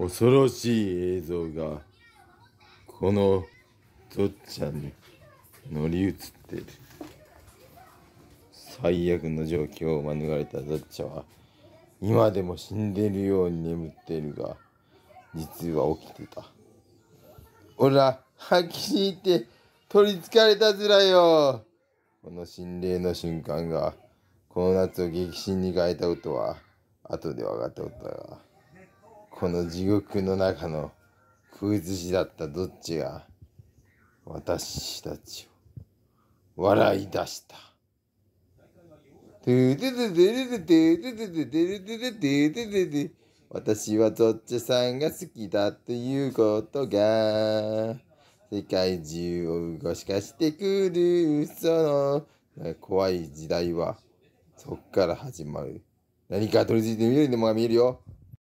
恐ろしい映像がこのゾっちゃんに乗り移ってる最悪の状況を免れたとッチャは今でも死んでるように眠っているが実は起きてたおら吐っきって取りつかれたずらよこの心霊の瞬間がこの夏を激震に変えたことは後で分かったことだが。この地獄の中の食い寿司だったどっちが私たちを笑い出した。私はどっちさんが好きだということが世界中を動かしてくるその怖い時代はそっから始まる。何か取り付いてみるのも見えるよ。